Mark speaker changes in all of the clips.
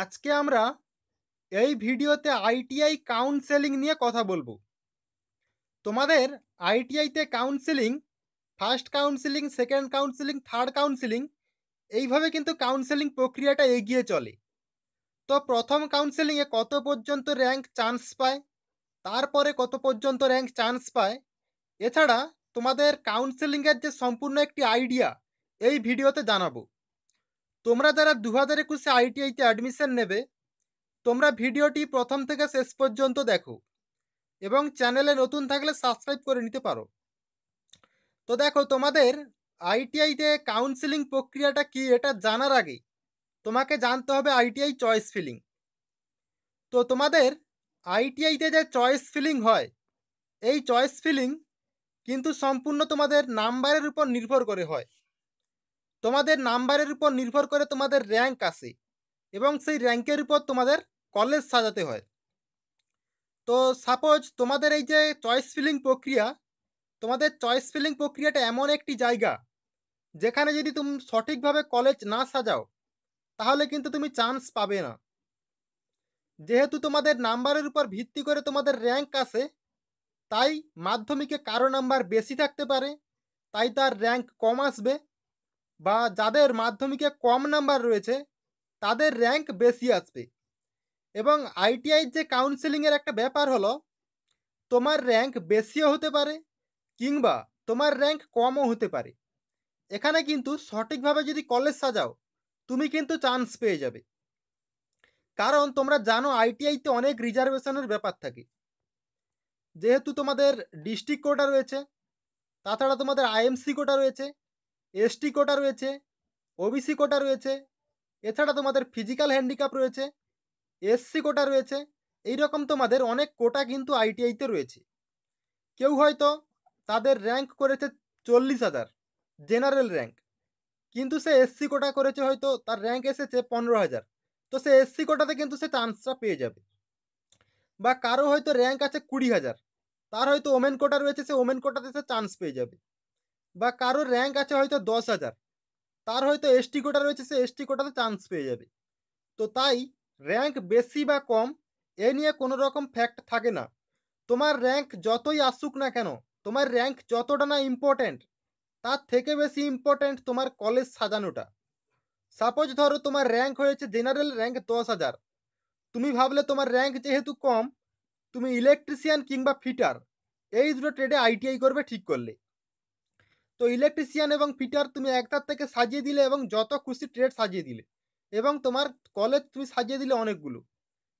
Speaker 1: আজকে আমরা এই ভিডিওতে আইটিআই কাউন্সেলিং নিয়ে কথা বলবো তোমাদের আইটিআইতে counselling first counselling second counselling third counselling এইভাবে কিন্তু কাউন্সেলিং প্রক্রিয়াটা এগিয়ে চলে তো প্রথম কাউন্সেলিংয়ে কত পর্যন্ত র্যাঙ্ক চান্স পায় তারপরে কত পর্যন্ত র্যাঙ্ক চান্স পায় এছাড়া তোমাদের কাউন্সেলিংয়ের যে সম্পূর্ণ একটি আইডিয়া এই ভিডিওতে জানাবো তোমরা যারা দু হাজার একুশে আইটিআইতে অ্যাডমিশন নেবে তোমরা ভিডিওটি প্রথম থেকে শেষ পর্যন্ত দেখো এবং চ্যানেলে নতুন থাকলে সাবস্ক্রাইব করে নিতে পারো তো দেখো তোমাদের আইটিআইতে কাউন্সিলিং প্রক্রিয়াটা কি এটা জানার আগে তোমাকে জানতে হবে আইটিআই চয়েস ফিলিং তো তোমাদের আইটিআইতে যে চয়েস ফিলিং হয় এই চয়েস ফিলিং কিন্তু সম্পূর্ণ তোমাদের নাম্বারের উপর নির্ভর করে হয় তোমাদের নাম্বারের উপর নির্ভর করে তোমাদের র্যাঙ্ক আছে এবং সেই র্যাঙ্কের উপর তোমাদের কলেজ সাজাতে হয় তো সাপোজ তোমাদের এই যে চয়েস ফিলিং প্রক্রিয়া তোমাদের চয়েস ফিলিং প্রক্রিয়াটা এমন একটি জায়গা যেখানে যদি তুমি সঠিকভাবে কলেজ না সাজাও তাহলে কিন্তু তুমি চান্স পাবে না যেহেতু তোমাদের নাম্বারের উপর ভিত্তি করে তোমাদের র্যাঙ্ক আছে তাই মাধ্যমিকে কারো নাম্বার বেশি থাকতে পারে তাই তার র্যাঙ্ক কম আসবে বা যাদের মাধ্যমিকে কম নাম্বার রয়েছে তাদের র্যাঙ্ক বেশি আসবে এবং আইটিআইয়ের যে কাউন্সেলিংয়ের একটা ব্যাপার হলো তোমার র্যাঙ্ক বেশিও হতে পারে কিংবা তোমার র্যাঙ্ক কমও হতে পারে এখানে কিন্তু সঠিকভাবে যদি কলেজ সাজাও তুমি কিন্তু চান্স পেয়ে যাবে কারণ তোমরা জানো আইটিআইতে অনেক রিজার্ভেশনের ব্যাপার থাকে যেহেতু তোমাদের ডিস্ট্রিক্ট কোটা রয়েছে তাছাড়া তোমাদের আইএমসি কোটা রয়েছে এসটি কোটা রয়েছে ওবিসি কোটা রয়েছে এছাড়া তোমাদের ফিজিক্যাল হ্যান্ডিক্যাপ রয়েছে এসসি কোটা রয়েছে এই রকম তোমাদের অনেক কোটা কিন্তু আইটিআইতে রয়েছে কেউ হয়তো তাদের র্যাঙ্ক করেছে চল্লিশ হাজার জেনারেল র্যাঙ্ক কিন্তু সে এসসি কোটা করেছে হয়তো তার র্যাঙ্ক এসেছে পনেরো হাজার তো সে এসসি কোটাতে কিন্তু সে চান্সটা পেয়ে যাবে বা কারো হয়তো র্যাঙ্ক আছে কুড়ি হাজার তার হয়তো ওমেন কোটা রয়েছে সে ওমেন কোটাতে সে চান্স পেয়ে যাবে বা কারোর র্যাঙ্ক আছে হয়তো দশ হাজার তার হয়তো এসটি কোটা রয়েছে সে এসটি কোটাতে চান্স পেয়ে যাবে তো তাই র্যাঙ্ক বেশি বা কম এ নিয়ে কোনো রকম ফ্যাক্ট থাকে না তোমার র্যাঙ্ক যতই আসুক না কেন তোমার র্যাঙ্ক যতটা না ইম্পর্ট্যান্ট তার থেকে বেশি ইম্পর্ট্যান্ট তোমার কলেজ সাজানোটা সাপোজ ধরো তোমার র্যাঙ্ক হয়েছে জেনারেল র্যাঙ্ক দশ হাজার তুমি ভাবলে তোমার র্যাঙ্ক যেহেতু কম তুমি ইলেকট্রিশিয়ান কিংবা ফিটার এই দুটো ট্রেডে আইটিআই করবে ঠিক করলে তো ইলেকট্রিশিয়ান এবং ফিটার তুমি একটার থেকে সাজিয়ে দিলে এবং যত খুশি ট্রেড সাজিয়ে দিলে এবং তোমার কলেজ তুমি সাজিয়ে দিলে অনেকগুলো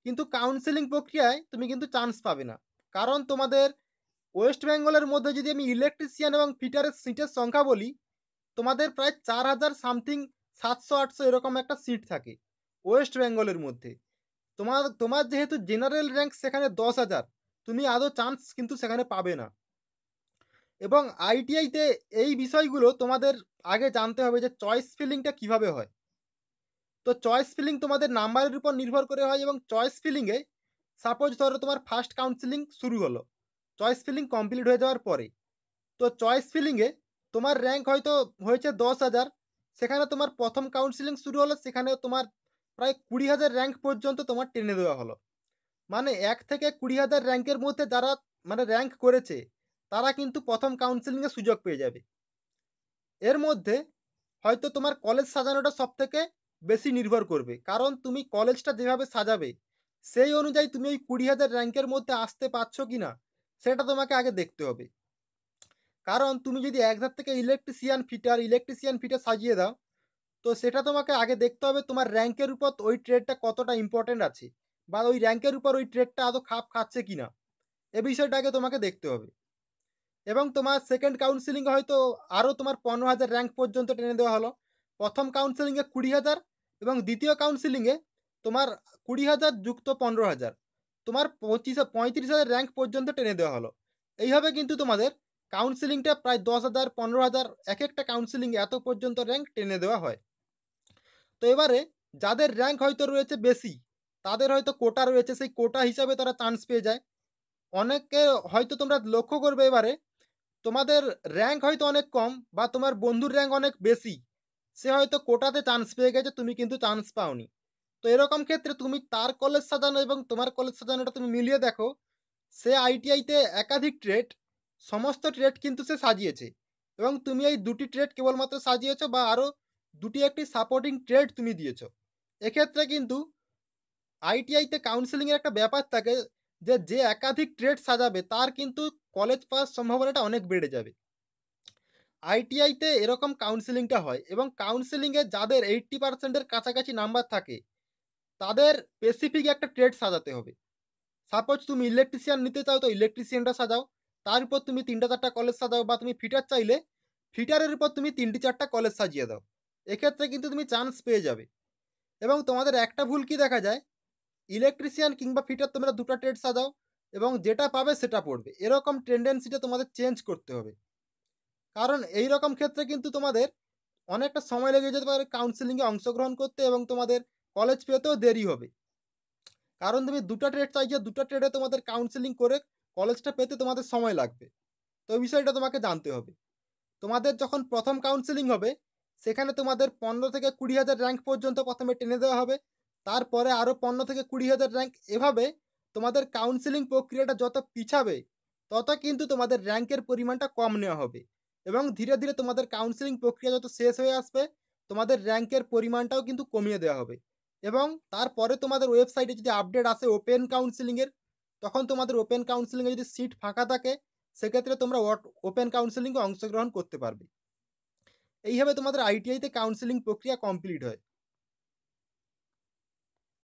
Speaker 1: কিন্তু কাউন্সেলিং প্রক্রিয়ায় তুমি কিন্তু চান্স পাবে না কারণ তোমাদের ওয়েস্ট বেঙ্গলের মধ্যে যদি আমি ইলেকট্রিশিয়ান এবং ফিটারের সিটের সংখ্যা বলি তোমাদের প্রায় চার হাজার সামথিং সাতশো আটশো এরকম একটা সিট থাকে ওয়েস্ট বেঙ্গলের মধ্যে তোমার তোমার যেহেতু জেনারেল র্যাঙ্ক সেখানে দশ হাজার তুমি আদৌ চান্স কিন্তু সেখানে পাবে না এবং আইটিআইতে এই বিষয়গুলো তোমাদের আগে জানতে হবে যে চয়েস ফিলিংটা কিভাবে হয় তো চয়েস ফিলিং তোমাদের নাম্বারের উপর নির্ভর করে হয় এবং চয়েস ফিলিংয়ে সাপোজ ধরো তোমার ফার্স্ট কাউন্সিলিং শুরু হলো চয়েস ফিলিং কমপ্লিট হয়ে যাওয়ার পরে তো চয়েস ফিলিংয়ে তোমার র্যাঙ্ক হয়তো হয়েছে দশ হাজার সেখানে তোমার প্রথম কাউন্সিলিং শুরু হলো সেখানে তোমার প্রায় কুড়ি হাজার র্যাঙ্ক পর্যন্ত তোমার টেনে দেওয়া হলো মানে এক থেকে কুড়ি হাজার র্যাঙ্কের মধ্যে যারা মানে র্যাঙ্ক করেছে তারা কিন্তু প্রথম কাউন্সেলিংয়ের সুযোগ পেয়ে যাবে এর মধ্যে হয়তো তোমার কলেজ সাজানোটা সবথেকে বেশি নির্ভর করবে কারণ তুমি কলেজটা যেভাবে সাজাবে সেই অনুযায়ী তুমি ওই কুড়ি হাজার র্যাঙ্কের মধ্যে আসতে পারছো কি না সেটা তোমাকে আগে দেখতে হবে কারণ তুমি যদি একধার থেকে ইলেকট্রিশিয়ান ফিটার ইলেকট্রিশিয়ান ফিটার সাজিয়ে দাও তো সেটা তোমাকে আগে দেখতে হবে তোমার র্যাঙ্কের উপর ওই ট্রেডটা কতটা ইম্পর্টেন্ট আছে বা ওই র্যাঙ্কের উপর ওই ট্রেডটা আদৌ খাপ খাচ্ছে কি না এ বিষয়টা আগে তোমাকে দেখতে হবে এবং তোমার সেকেন্ড কাউন্সিলিংয়ে হয়তো আরও তোমার পনেরো হাজার র্যাঙ্ক পর্যন্ত টেনে দেওয়া হলো প্রথম কাউন্সিলিংয়ে কুড়ি হাজার এবং দ্বিতীয় কাউন্সিলিংয়ে তোমার কুড়ি হাজার যুক্ত পনেরো হাজার তোমার পঁচিশ পঁয়ত্রিশ হাজার র্যাঙ্ক পর্যন্ত টেনে দেওয়া হলো এইভাবে কিন্তু তোমাদের কাউন্সিলিংটা প্রায় দশ হাজার পনেরো হাজার এক একটা কাউন্সিলিং এত পর্যন্ত র্যাঙ্ক টেনে দেওয়া হয় তো এবারে যাদের র্যাঙ্ক হয়তো রয়েছে বেশি তাদের হয়তো কোটা রয়েছে সেই কোটা হিসাবে তারা চান্স পেয়ে যায় অনেকে হয়তো তোমরা লক্ষ্য করবে এবারে তোমাদের র্যাঙ্ক হয়তো অনেক কম বা তোমার বন্ধুর র্যাঙ্ক অনেক বেশি সে হয়তো কোটাতে চান্স পেয়ে গেছে তুমি কিন্তু চান্স পাওনি তো এরকম ক্ষেত্রে তুমি তার কলেজ সাজানো এবং তোমার কলেজ সাজানোটা তুমি মিলিয়ে দেখো সে আইটিআইতে একাধিক ট্রেড সমস্ত ট্রেড কিন্তু সে সাজিয়েছে এবং তুমি এই দুটি ট্রেড কেবলমাত্র সাজিয়েছ বা আরও দুটি একটি সাপোর্টিং ট্রেড তুমি দিয়েছ এক্ষেত্রে কিন্তু আইটিআইতে কাউন্সেলিংয়ের একটা ব্যাপার থাকে যে যে একাধিক ট্রেড সাজাবে তার কিন্তু কলেজ পাস সম্ভাবনাটা অনেক বেড়ে যাবে আইটিআইতে এরকম কাউন্সেলিংটা হয় এবং কাউন্সেলিংয়ে যাদের এইট্টি পার্সেন্টের কাছাকাছি নাম্বার থাকে তাদের স্পেসিফিক একটা ট্রেড সাজাতে হবে সাপোজ তুমি ইলেকট্রিশিয়ান নিতে চাও তো ইলেকট্রিশিয়ানটা সাজাও তার উপর তুমি তিনটা চারটা কলেজ সাজাও বা তুমি ফিটার চাইলে ফিটারের উপর তুমি তিনটি চারটা কলেজ সাজিয়ে দাও এক্ষেত্রে কিন্তু তুমি চান্স পেয়ে যাবে এবং তোমাদের একটা ভুল কি দেখা যায় ইলেকট্রিশিয়ান কিংবা ফিটার তোমরা দুটো ট্রেড সাজাও এবং যেটা পাবে সেটা পড়বে এরকম টেন্ডেন্সিটা তোমাদের চেঞ্জ করতে হবে কারণ এই রকম ক্ষেত্রে কিন্তু তোমাদের অনেকটা সময় লেগে যেতে পারে কাউন্সিলিংয়ে অংশগ্রহণ করতে এবং তোমাদের কলেজ পেতেও দেরি হবে কারণ তুমি দুটো ট্রেড চাইছো দুটো ট্রেডে তোমাদের কাউন্সিলিং করে কলেজটা পেতে তোমাদের সময় লাগবে তো এই বিষয়টা তোমাকে জানতে হবে তোমাদের যখন প্রথম কাউন্সিলিং হবে সেখানে তোমাদের পনেরো থেকে কুড়ি হাজার র্যাঙ্ক পর্যন্ত প্রথমে টেনে দেওয়া হবে তারপরে আরও পনেরো থেকে কুড়ি হাজার র্যাঙ্ক এভাবে তোমাদের কাউন্সিলিং প্রক্রিয়াটা যত পিছাবে তত কিন্তু তোমাদের র্যাঙ্কের পরিমাণটা কম নেওয়া হবে এবং ধীরে ধীরে তোমাদের কাউন্সিলিং প্রক্রিয়া যত শেষ হয়ে আসবে তোমাদের র্যাঙ্কের পরিমাণটাও কিন্তু কমিয়ে দেওয়া হবে এবং তারপরে তোমাদের ওয়েবসাইটে যদি আপডেট আসে ওপেন কাউন্সিলিংয়ের তখন তোমাদের ওপেন কাউন্সিলিংয়ে যদি সিট ফাঁকা থাকে সেক্ষেত্রে তোমরা ওপেন কাউন্সিলিংয়ে অংশগ্রহণ করতে পারবে এইভাবে তোমাদের আইটিআইতে কাউন্সিলিং প্রক্রিয়া কমপ্লিট হয়